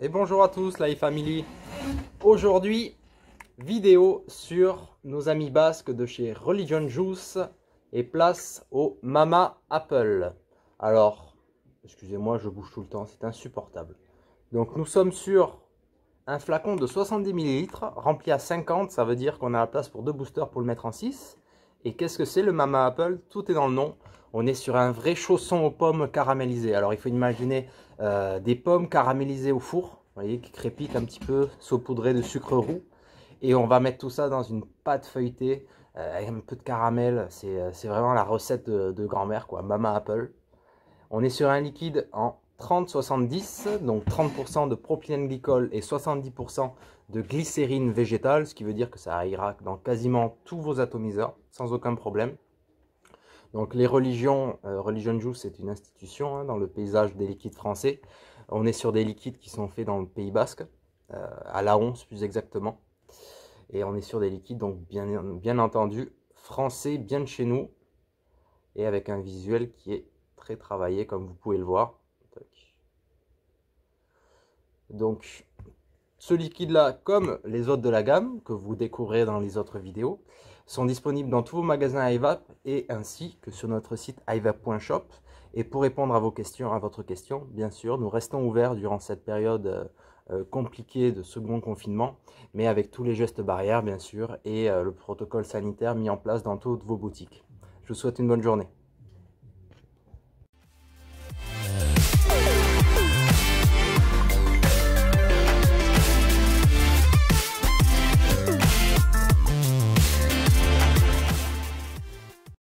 Et bonjour à tous, la Family. Aujourd'hui, vidéo sur nos amis basques de chez Religion Juice et place au Mama Apple. Alors, excusez-moi, je bouge tout le temps, c'est insupportable. Donc nous sommes sur un flacon de 70 ml rempli à 50, ça veut dire qu'on a la place pour deux boosters pour le mettre en 6. Et qu'est-ce que c'est le Mama Apple Tout est dans le nom. On est sur un vrai chausson aux pommes caramélisées. Alors il faut imaginer euh, des pommes caramélisées au four, vous voyez, qui crépitent un petit peu, saupoudrées de sucre roux. Et on va mettre tout ça dans une pâte feuilletée, avec euh, un peu de caramel. Euh, c'est vraiment la recette de, de grand-mère, quoi. Mama Apple. On est sur un liquide en 30-70, donc 30% de propylène glycol et 70% de glycérine végétale, ce qui veut dire que ça ira dans quasiment tous vos atomiseurs, sans aucun problème. Donc les religions, euh, Religion Juice c'est une institution hein, dans le paysage des liquides français. On est sur des liquides qui sont faits dans le Pays Basque, euh, à la once plus exactement. Et on est sur des liquides, donc bien, bien entendu, français, bien de chez nous, et avec un visuel qui est très travaillé comme vous pouvez le voir. Donc, ce liquide-là, comme les autres de la gamme, que vous découvrez dans les autres vidéos, sont disponibles dans tous vos magasins iVap et ainsi que sur notre site ivap.shop. Et pour répondre à vos questions, à votre question, bien sûr, nous restons ouverts durant cette période euh, euh, compliquée de second confinement, mais avec tous les gestes barrières, bien sûr, et euh, le protocole sanitaire mis en place dans toutes vos boutiques. Je vous souhaite une bonne journée.